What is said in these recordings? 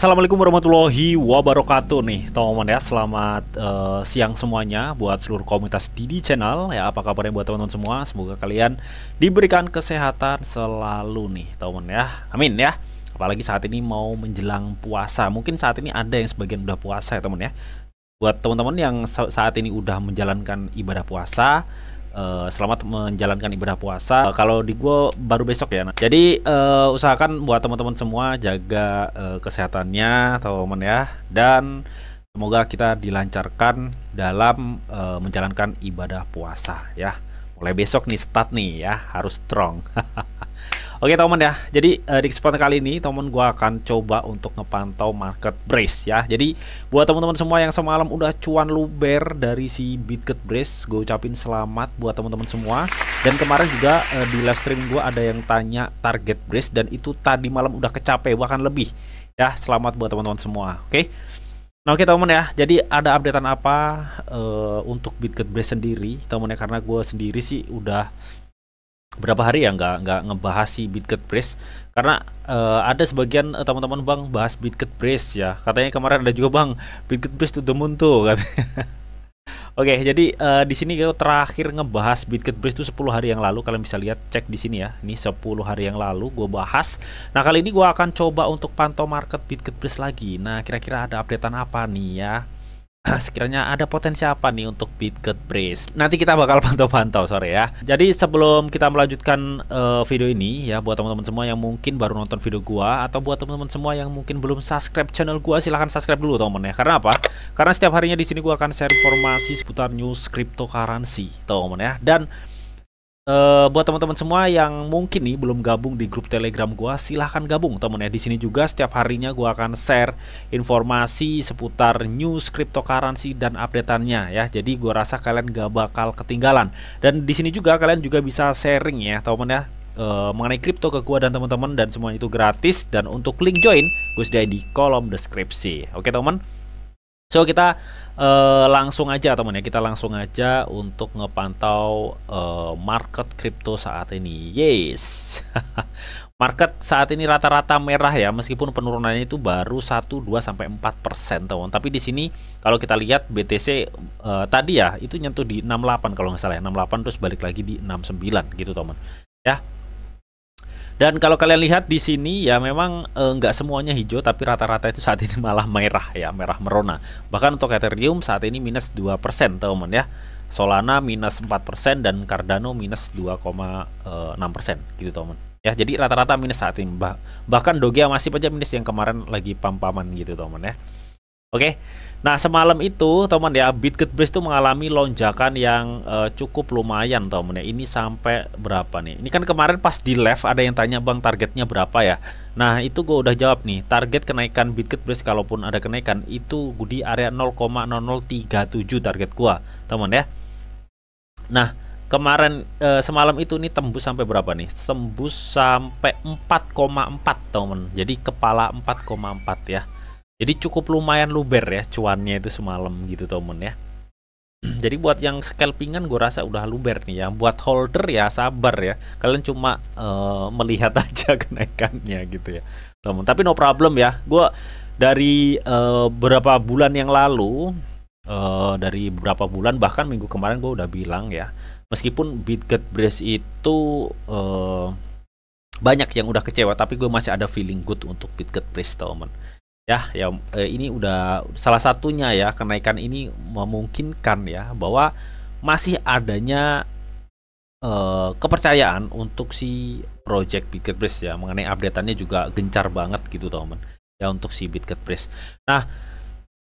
Assalamualaikum warahmatullahi wabarakatuh nih teman-teman ya Selamat uh, siang semuanya buat seluruh komunitas Didi Channel Ya apa kabarnya buat teman-teman semua Semoga kalian diberikan kesehatan selalu nih teman-teman ya Amin ya Apalagi saat ini mau menjelang puasa Mungkin saat ini ada yang sebagian udah puasa ya teman ya Buat teman-teman yang saat ini udah menjalankan ibadah puasa Eh, selamat menjalankan ibadah puasa. Uh, kalau di gue baru besok ya. Nah. Jadi uh, usahakan buat teman-teman semua jaga uh, kesehatannya, teman ya, dan semoga kita dilancarkan dalam uh, menjalankan ibadah puasa ya. Mulai besok nih start nih ya, harus strong. Oke teman ya, jadi uh, di kesempatan kali ini teman gue akan coba untuk ngepantau market brace ya. Jadi buat teman-teman semua yang semalam udah cuan luber dari si Bitget Brace, gue ucapin selamat buat teman-teman semua. Dan kemarin juga uh, di live stream gue ada yang tanya target brace dan itu tadi malam udah kecapek bahkan lebih. Ya selamat buat teman-teman semua. Oke. Nah oke teman ya, jadi ada updatean apa uh, untuk Bitget Brace sendiri teman ya karena gue sendiri sih udah berapa hari ya nggak nggak ngebahas si Bitget Press karena uh, ada sebagian uh, teman-teman bang bahas Bitget Price ya katanya kemarin ada juga bang Bitget Price tuh demun tuh katanya Oke, okay, jadi uh, di sini kita terakhir ngebahas Bitget Price itu 10 hari yang lalu. Kalian bisa lihat cek di sini ya. Ini 10 hari yang lalu gue bahas. Nah, kali ini gue akan coba untuk pantau market Bitget Price lagi. Nah, kira-kira ada updatean apa nih ya? sekiranya ada potensi apa nih untuk Bitget Brace nanti kita bakal pantau-pantau sore ya jadi sebelum kita melanjutkan uh, video ini ya buat teman-teman semua yang mungkin baru nonton video gua atau buat teman-teman semua yang mungkin belum subscribe channel gua silahkan subscribe dulu teman teman ya karena apa karena setiap harinya di sini gua akan share informasi seputar news cryptocurrency teman teman ya dan Uh, buat teman-teman semua yang mungkin nih belum gabung di grup Telegram gua, silahkan gabung teman ya. Di sini juga setiap harinya gua akan share informasi seputar news cryptocurrency dan updateannya ya. Jadi gua rasa kalian gak bakal ketinggalan. Dan di sini juga kalian juga bisa sharing ya, teman ya. Uh, mengenai kripto ke gua dan teman-teman dan semua itu gratis dan untuk link join gue sediain di kolom deskripsi. Oke, teman. So kita uh, langsung aja teman ya, kita langsung aja untuk ngepantau uh, market crypto saat ini. Yes. market saat ini rata-rata merah ya, meskipun penurunannya itu baru 1 2 sampai 4% teman. Tapi di sini kalau kita lihat BTC uh, eh, tadi ya, itu nyentuh di 68 kalau nggak salah ya, 68 terus balik lagi di 69 gitu teman. Ya. Dan kalau kalian lihat di sini ya memang eh, nggak e, semuanya hijau tapi rata-rata itu saat ini malah merah ya, merah merona. Bahkan untuk Ethereum saat ini minus 2% teman ya. Solana minus 4% dan Cardano minus 2,6% eh, gitu teman. Ya, jadi rata-rata minus saat ini. Bah bahkan Doge masih aja minus yang kemarin lagi pam-paman gitu teman ya. Oke. Nah, semalam itu, teman ya, Bitget Base itu mengalami lonjakan yang uh, cukup lumayan, teman ya. Ini sampai berapa nih? Ini kan kemarin pas di live ada yang tanya, "Bang, targetnya berapa ya?" Nah, itu gue udah jawab nih. Target kenaikan Bitget Base kalaupun ada kenaikan itu di area 0,0037 target gua, teman ya. Nah, kemarin e, semalam itu nih tembus sampai berapa nih? Tembus sampai 4,4, teman. Jadi kepala 4,4 ya. Jadi cukup lumayan luber ya cuannya itu semalam gitu temen ya. Jadi buat yang scalpingan gue rasa udah luber nih ya. Buat holder ya sabar ya. Kalian cuma uh, melihat aja kenaikannya gitu ya. Temen. Tapi no problem ya. Gue dari uh, eh, beberapa bulan yang lalu uh, dari beberapa bulan bahkan minggu kemarin gue udah bilang ya meskipun Bitget Brace itu uh, banyak yang udah kecewa tapi gue masih ada feeling good untuk Bitget Brace teman ya ya eh, ini udah salah satunya ya kenaikan ini memungkinkan ya bahwa masih adanya eh, kepercayaan untuk si project Bitget Press ya mengenai updateannya juga gencar banget gitu teman ya untuk si Bitget Press. Nah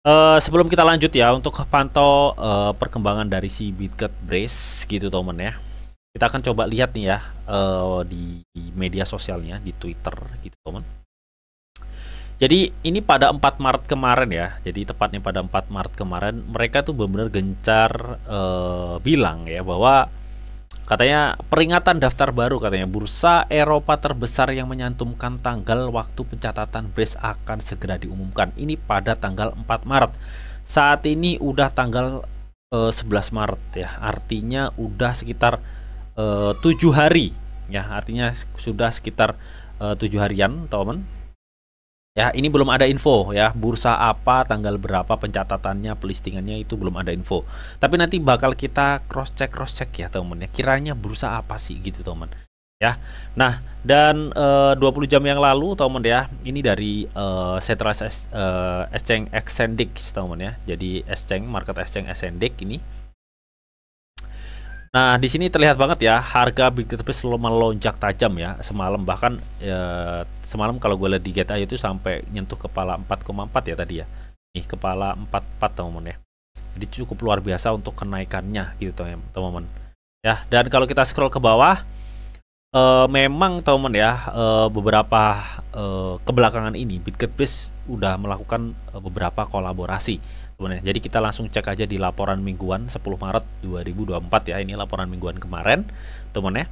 Uh, sebelum kita lanjut ya untuk pantau uh, perkembangan dari si Bitget Brace gitu teman ya kita akan coba lihat nih ya di media sosialnya di Twitter gitu teman jadi ini pada 4 Maret kemarin ya. Jadi tepatnya pada 4 Maret kemarin mereka tuh benar-benar gencar uh, bilang ya bahwa katanya peringatan daftar baru katanya bursa Eropa terbesar yang menyantumkan tanggal waktu pencatatan BRICS akan segera diumumkan. Ini pada tanggal 4 Maret. Saat ini udah tanggal uh, eh, 11 Maret ya. Artinya udah sekitar eh, tujuh hari ya. Artinya sudah sekitar tujuh harian, teman teman Ya, ini belum ada info ya, bursa apa, tanggal berapa pencatatannya, pelistingannya itu belum ada info. Tapi nanti bakal kita cross check cross check ya, teman teman ya. Kiranya bursa apa sih gitu, teman. Ya. Nah, dan e, eh, 20 jam yang lalu, teman ya, ini dari e, eh, Setras e, eh, Exchange Exendix, teman ya. Jadi Exchange Market Exchange Exendix ini Nah, di sini terlihat banget ya harga Big Data selalu melonjak tajam ya semalam bahkan ya, semalam kalau gue lihat di GTA itu sampai nyentuh kepala 4,4 ya tadi ya. Nih kepala 44 teman-teman ya. Jadi cukup luar biasa untuk kenaikannya gitu teman-teman. Ya, dan kalau kita scroll ke bawah e, memang teman-teman ya e, beberapa e, kebelakangan ini Bitget Base udah melakukan beberapa kolaborasi sebenarnya. Jadi kita langsung cek aja di laporan mingguan 10 Maret 2024 ya. Ini laporan mingguan kemarin, teman ya.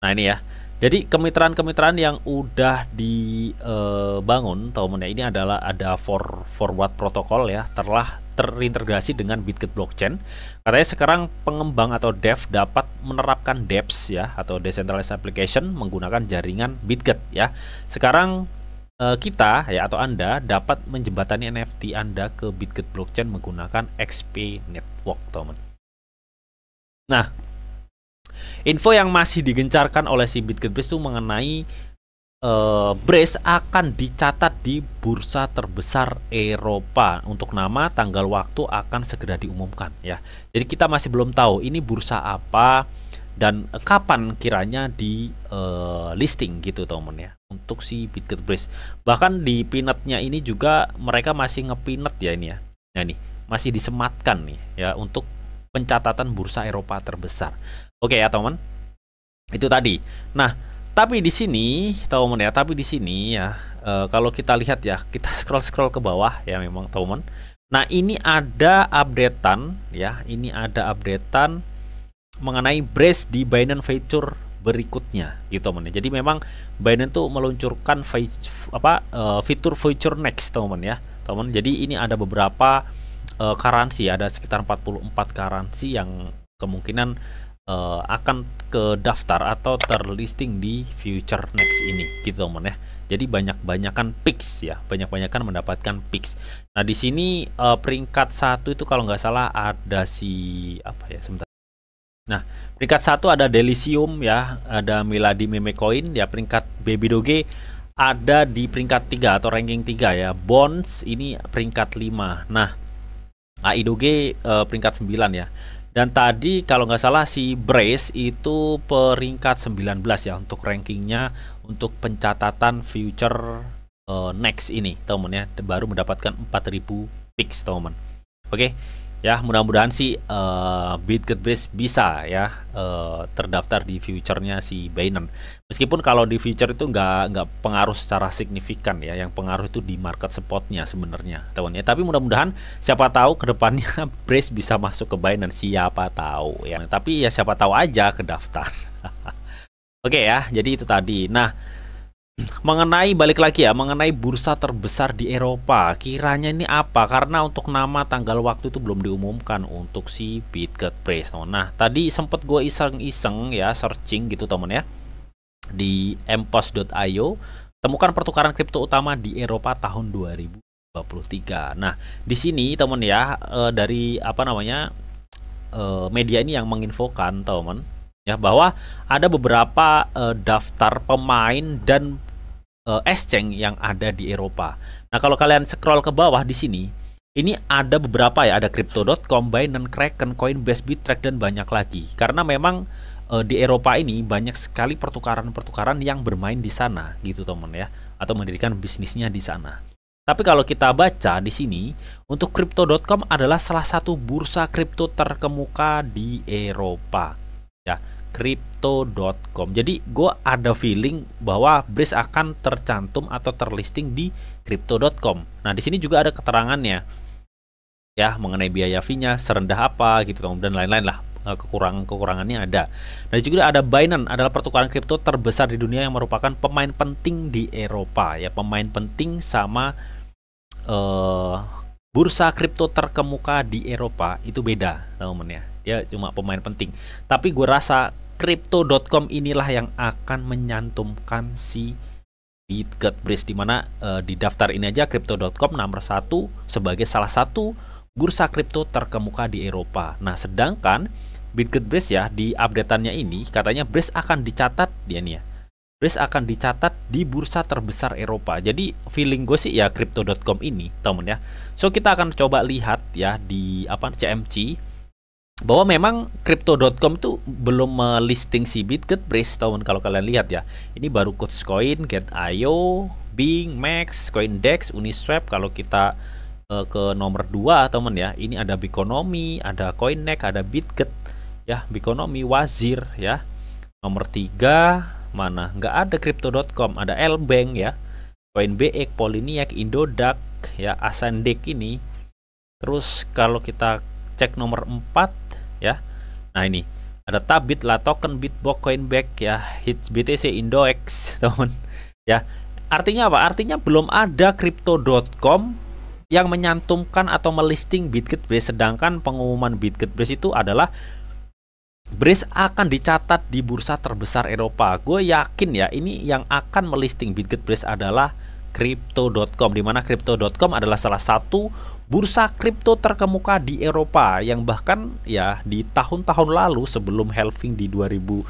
Nah, ini ya. Jadi kemitraan-kemitraan yang udah dibangun, eh, teman ya. Ini adalah ada for forward protokol ya, telah terintegrasi dengan Bitget blockchain. Katanya sekarang pengembang atau dev dapat menerapkan DEPS ya atau decentralized application menggunakan jaringan Bitget ya. Sekarang Eh, kita ya atau Anda dapat menjembatani NFT Anda ke Bitget blockchain menggunakan XP Network, teman. Nah, info yang masih digencarkan oleh si Bitget Brace itu mengenai uh, eh, Brace akan dicatat di bursa terbesar Eropa. Untuk nama, tanggal, waktu akan segera diumumkan ya. Jadi kita masih belum tahu ini bursa apa dan kapan kiranya di uh, listing gitu, teman ya untuk si Bitget Brace. Bahkan di pinetnya ini juga mereka masih ngepinet ya ini ya. Nah nih, masih disematkan nih ya untuk pencatatan bursa Eropa terbesar. Oke ya teman. Itu tadi. Nah, tapi di sini teman ya, tapi di sini ya e, kalau kita lihat ya, kita scroll-scroll ke bawah ya memang teman. Nah, ini ada updatean ya, ini ada updatean mengenai brace di Binance Venture berikutnya gitu teman ya. jadi memang Binance tuh meluncurkan apa eh, fitur future next teman ya teman jadi ini ada beberapa uh, ada sekitar 44 currency yang kemungkinan eh, akan ke daftar atau terlisting di future next ini gitu teman ya jadi banyak-banyakan picks ya, banyak-banyakan mendapatkan picks. Nah, di sini peringkat satu itu kalau nggak salah ada si apa ya, sebentar Nah, peringkat satu ada Delisium ya, ada Miladi Meme Coin ya, peringkat Baby Doge ada di peringkat 3 atau ranking 3 ya. Bonds ini peringkat 5. Nah, Aidoge eh, peringkat 9 ya. Dan tadi kalau nggak salah si Brace itu peringkat 19 ya untuk rankingnya untuk pencatatan future eh, next ini teman ya baru mendapatkan 4000 picks teman. Oke ya mudah-mudahan sih uh, eh, Bitget bisa ya uh, terdaftar di future-nya si Binance meskipun kalau di future itu nggak nggak pengaruh secara signifikan ya yang pengaruh itu di market spotnya sebenarnya teman ya tapi mudah-mudahan siapa tahu kedepannya Brace bisa masuk ke Binance siapa tahu ya tapi ya siapa tahu aja ke daftar oke okay, ya jadi itu tadi nah Mengenai balik lagi ya, mengenai bursa terbesar di Eropa, kiranya ini apa? Karena untuk nama, tanggal, waktu itu belum diumumkan untuk si Bitget Prize. Nah, tadi sempat gue iseng-iseng ya searching gitu temen ya di empos.io temukan pertukaran kripto utama di Eropa tahun 2023. Nah, di sini teman ya eh, dari apa namanya eh, media ini yang menginfokan teman ya bahwa ada beberapa uh, daftar pemain dan uh, exchange yang ada di Eropa. Nah, kalau kalian scroll ke bawah di sini, ini ada beberapa ya, ada crypto.com, Binance, Kraken, Coinbase, Bitrack dan banyak lagi. Karena memang e, di Eropa ini banyak sekali pertukaran-pertukaran yang bermain di sana gitu teman ya, atau mendirikan bisnisnya di sana. Tapi kalau kita baca di sini, untuk crypto.com adalah salah satu bursa kripto terkemuka di Eropa ya crypto.com. Jadi gue ada feeling bahwa Breeze akan tercantum atau terlisting di crypto.com. Nah, di sini juga ada keterangannya ya mengenai biaya fee-nya serendah apa gitu dan lain-lain lah eh, kekurangan-kekurangannya ada. Dan juga ada Binance adalah pertukaran kripto terbesar di dunia yang merupakan pemain penting di Eropa ya pemain penting sama uh, bursa kripto terkemuka di Eropa itu beda teman-teman ya dia cuma pemain penting tapi gue rasa crypto.com inilah yang akan menyantumkan si Bitget Bridge di mana uh, di daftar ini aja crypto.com nomor satu sebagai salah satu bursa kripto terkemuka di Eropa. Nah, sedangkan Bitget Bridge ya di updateannya ini katanya Bridge akan dicatat dia nih ya. Bridge akan dicatat di bursa terbesar Eropa. Jadi feeling gue sih ya crypto.com ini, temen ya. So kita akan coba lihat ya di apa CMC bahwa memang crypto.com tuh belum melisting si Bitget Bristol kalau kalian lihat ya. Ini baru Coin, Get.io, Bing, Max, Coindex, Uniswap kalau kita uh, ke nomor 2 teman ya. Ini ada Bikonomi, ada CoinNek, ada Bitget ya, Bikonomi, Wazir ya. Nomor 3 mana? Nggak ada crypto.com, ada Lbank ya. CoinBX, Poliniak, Indodax ya, Asandek ini. Terus kalau kita cek nomor 4 ya. Nah ini ada tabit lah token bitbox coinback ya hits BTC Indoex teman ya artinya apa artinya belum ada crypto.com yang menyantumkan atau melisting Bitgetbrace sedangkan pengumuman Bitgetbrace itu adalah Brace akan dicatat di bursa terbesar Eropa. Gue yakin ya, ini yang akan melisting Bitget Brace adalah crypto.com di mana crypto.com adalah salah satu bursa kripto terkemuka di Eropa yang bahkan ya di tahun-tahun lalu sebelum halving di 2002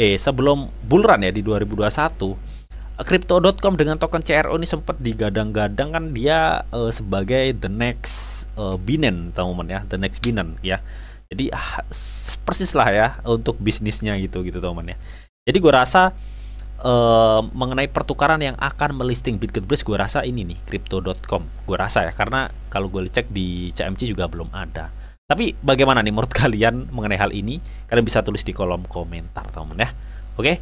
eh sebelum bulan ya di 2021 Crypto.com dengan token CRO ini sempat digadang-gadang kan dia uh, sebagai the next uh, Binance teman-teman ya, the next Binance ya. Jadi ah, persis lah ya untuk bisnisnya gitu gitu teman-teman ya. Jadi gue rasa Eh, mengenai pertukaran yang akan melisting Bitcoin Bridge gue rasa ini nih crypto.com gue rasa ya karena kalau gue cek di CMC juga belum ada tapi bagaimana nih menurut kalian mengenai hal ini kalian bisa tulis di kolom komentar teman ya oke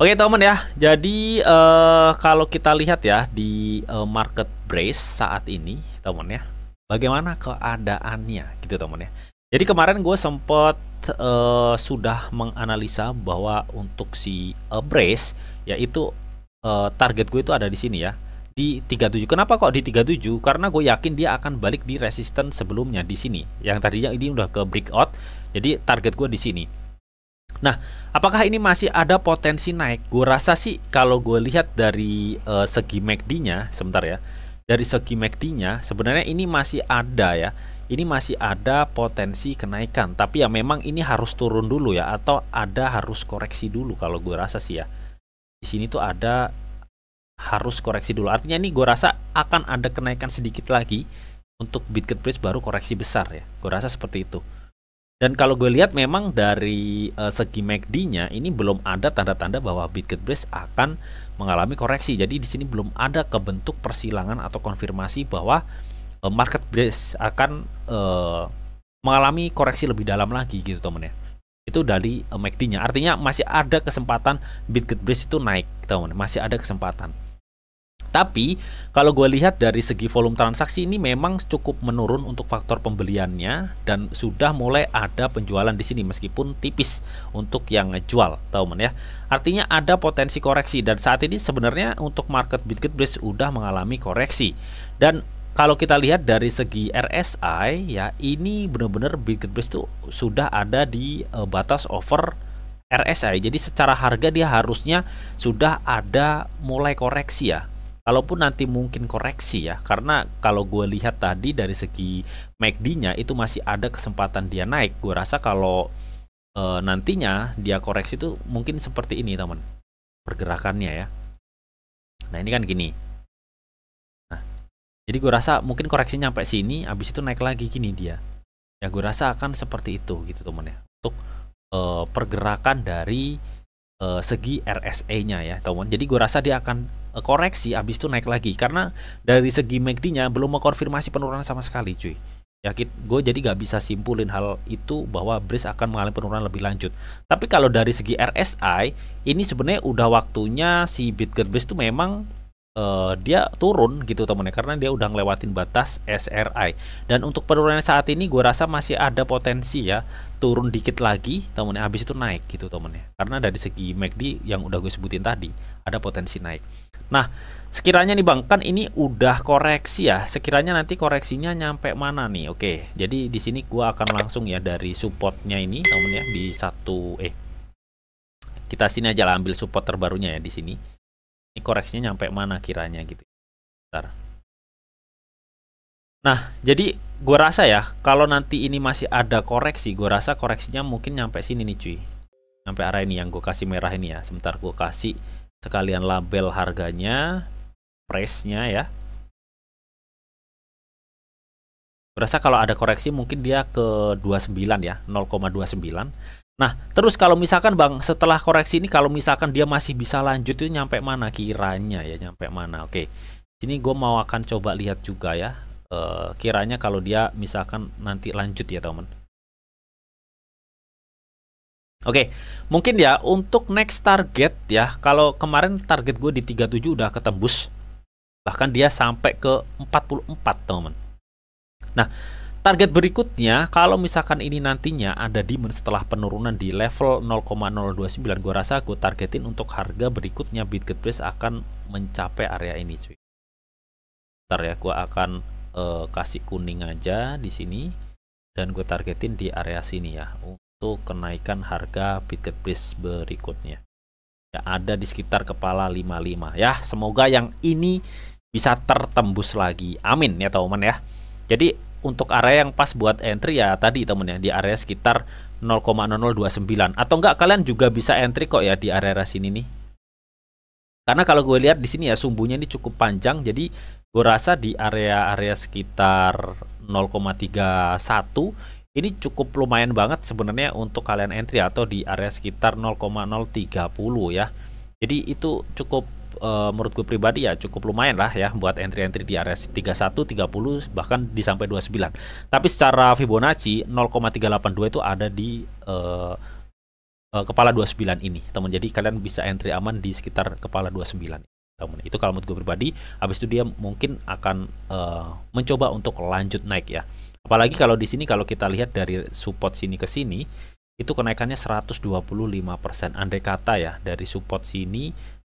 Oke okay, teman ya, jadi uh, kalau kita lihat ya di uh, market brace saat ini teman ya, bagaimana keadaannya gitu teman ya. Jadi kemarin gue sempat uh, sudah menganalisa bahwa untuk si uh, brace yaitu uh, target gue itu ada di sini ya di 37. Kenapa kok di 37? Karena gue yakin dia akan balik di resisten sebelumnya di sini. Yang tadinya ini udah ke breakout, jadi target gue di sini. Nah, apakah ini masih ada potensi naik? Gue rasa sih kalau gue lihat dari uh, segi MACD-nya, sebentar ya. Dari segi MACD-nya sebenarnya ini masih ada ya ini masih ada potensi kenaikan tapi ya memang ini harus turun dulu ya atau ada harus koreksi dulu kalau gue rasa sih ya di sini tuh ada harus koreksi dulu artinya ini gue rasa akan ada kenaikan sedikit lagi untuk Bitcoin Price baru koreksi besar ya gue rasa seperti itu dan kalau gue lihat memang dari uh, segi MACD-nya ini belum ada tanda-tanda bahwa Bitcoin Price akan mengalami koreksi jadi di sini belum ada kebentuk persilangan atau konfirmasi bahwa uh, eh, base akan uh, mengalami koreksi lebih dalam lagi gitu temen ya itu dari uh, eh, MACD-nya artinya masih ada kesempatan Bitcoin itu naik teman masih ada kesempatan tapi kalau gue lihat dari segi volume transaksi ini memang cukup menurun untuk faktor pembeliannya dan sudah mulai ada penjualan di sini meskipun tipis untuk yang jual, teman ya. Artinya ada potensi koreksi dan saat ini sebenarnya untuk market Bitcoin udah mengalami koreksi. Dan kalau kita lihat dari segi RSI ya ini benar-benar Bitcoin Bridge itu sudah ada di uh, batas over RSI. Jadi secara harga dia harusnya sudah ada mulai koreksi ya. Kalaupun nanti mungkin koreksi ya, karena kalau gue lihat tadi dari segi MACD-nya itu masih ada kesempatan dia naik. Gue rasa kalau e, nantinya dia koreksi itu mungkin seperti ini teman, pergerakannya ya. Nah ini kan gini, jadi gue rasa mungkin koreksi nyampe sini, habis itu naik lagi gini dia. Ya gue rasa akan seperti itu gitu teman ya. Untuk uh, pergerakan dari uh, segi rsa nya ya teman. Jadi gue rasa dia akan uh, koreksi habis itu naik lagi karena dari segi MACD-nya belum mengkonfirmasi penurunan sama sekali cuy. Ya gue jadi gak bisa simpulin hal itu bahwa BRIS akan mengalami penurunan lebih lanjut. Tapi kalau dari segi RSI ini sebenarnya udah waktunya si Bitcoin BRIS itu memang uh, dia turun gitu temennya karena dia udah ngelewatin batas SRI dan untuk penurunan saat ini gue rasa masih ada potensi ya turun dikit lagi temennya habis itu naik gitu temennya karena dari segi MACD yang udah gue sebutin tadi ada potensi naik nah sekiranya nih bang kan ini udah koreksi ya sekiranya nanti koreksinya nyampe mana nih oke jadi di sini gue akan langsung ya dari supportnya ini temennya di satu eh kita sini aja lah ambil support terbarunya ya di sini ini koreksinya nyampe mana kiranya gitu. Bentar. Nah, jadi gue rasa ya, kalau nanti ini masih ada koreksi, gue rasa koreksinya mungkin nyampe sini nih cuy. Nyampe arah ini yang gue kasih merah ini ya. Sebentar gue kasih sekalian label harganya, price-nya ya. Berasa kalau ada koreksi mungkin dia ke 29 ya, 0,29. Nah, terus kalau misalkan Bang setelah koreksi ini kalau misalkan dia masih bisa lanjut itu nyampe mana kiranya ya, nyampe mana. Oke. ini gue mau akan coba lihat juga ya. E, kiranya kalau dia misalkan nanti lanjut ya, teman. Oke, mungkin ya untuk next target ya. Kalau kemarin target gue di 37 udah ketembus. Bahkan dia sampai ke 44, teman. Nah, Target berikutnya, kalau misalkan ini nantinya ada demand setelah penurunan di level 0,029, gue rasa gue targetin untuk harga berikutnya Bitget Price akan mencapai area ini cuy. Ntar ya, gue akan uh, kasih kuning aja di sini dan gue targetin di area sini ya untuk kenaikan harga Bitget Price berikutnya. Ya, ada di sekitar kepala 55 ya. Semoga yang ini bisa tertembus lagi. Amin ya teman teman ya. Jadi untuk area yang pas buat entry ya tadi temennya di area sekitar 0,0029 atau enggak kalian juga bisa entry kok ya di area sini nih karena kalau gue lihat di sini ya sumbunya ini cukup panjang jadi gue rasa di area-area sekitar 0,31 ini cukup lumayan banget sebenarnya untuk kalian entry atau di area sekitar 0,030 ya jadi itu cukup e, menurut gue pribadi ya cukup lumayan lah ya buat entry-entry di area 31, 30 bahkan di sampai 29. Tapi secara Fibonacci 0,382 itu ada di e, e, kepala 29 ini, teman. Jadi kalian bisa entry aman di sekitar kepala 29. Teman. Itu kalau menurut gue pribadi, habis itu dia mungkin akan e, mencoba untuk lanjut naik ya. Apalagi kalau di sini kalau kita lihat dari support sini ke sini itu kenaikannya 125%. Andai kata ya dari support sini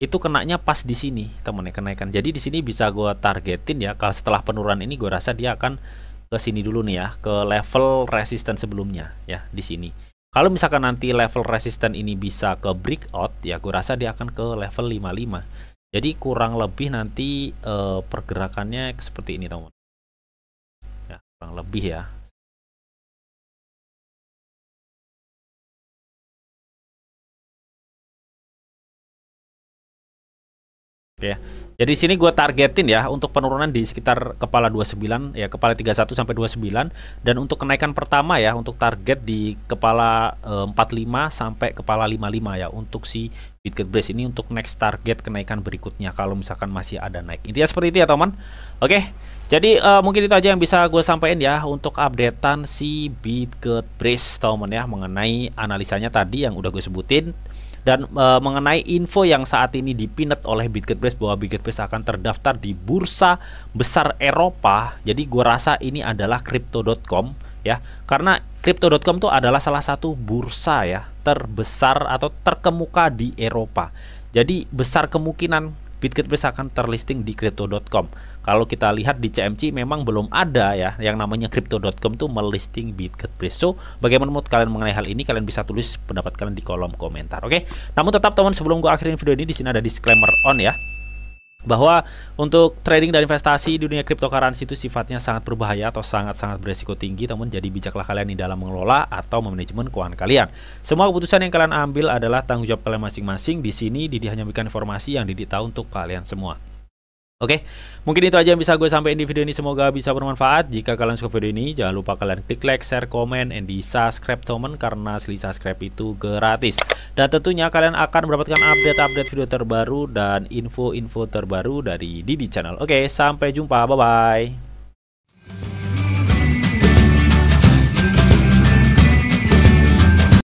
itu kenaknya pas di sini ya kenaikan jadi di sini bisa gua targetin ya kalau setelah penurunan ini gua rasa dia akan ke sini dulu nih ya ke level resisten sebelumnya ya di sini kalau misalkan nanti level resisten ini bisa ke breakout ya gua rasa dia akan ke level 55 jadi kurang lebih nanti eh, pergerakannya seperti ini teman ya kurang lebih ya Oke. Ya. Okay. Jadi sini gue targetin ya untuk penurunan di sekitar kepala 29 ya kepala 31 sampai 29 dan untuk kenaikan pertama ya untuk target di kepala e, eh, 45 sampai kepala 55 ya untuk si Bitget Brace ini untuk next target kenaikan berikutnya kalau misalkan masih ada naik. Intinya seperti itu ya teman. Oke. Jadi e, mungkin itu aja yang bisa gue sampaikan ya untuk updatean si Bitget Brace teman ya mengenai analisanya tadi yang udah gue sebutin dan e, mengenai info yang saat ini dipinet oleh Bitgetbase bahwa Bitgetbase akan terdaftar di bursa besar Eropa. Jadi gua rasa ini adalah crypto.com ya. Karena crypto.com itu adalah salah satu bursa ya terbesar atau terkemuka di Eropa. Jadi besar kemungkinan Bitgetbase akan terlisting di crypto.com. Kalau kita lihat di CMC memang belum ada ya yang namanya crypto.com tuh melisting Bitcoin Price. So, bagaimana menurut kalian mengenai hal ini? Kalian bisa tulis pendapat kalian di kolom komentar, oke? Okay? Namun tetap teman sebelum gua akhirin video ini di sini ada disclaimer on ya bahwa untuk trading dan investasi di dunia cryptocurrency itu sifatnya sangat berbahaya atau sangat-sangat beresiko tinggi namun jadi bijaklah kalian di dalam mengelola atau memanajemen keuangan kalian. Semua keputusan yang kalian ambil adalah tanggung jawab kalian masing-masing. Di sini Didi hanya memberikan informasi yang Didi tahu untuk kalian semua. Oke, mungkin itu aja yang bisa gue sampaikan di video ini. Semoga bisa bermanfaat. Jika kalian suka video ini, jangan lupa kalian klik like, share, komen, and di subscribe teman karena seli subscribe itu gratis. Dan tentunya kalian akan mendapatkan update-update video terbaru dan info-info terbaru dari Didi Channel. Oke, sampai jumpa. Bye-bye.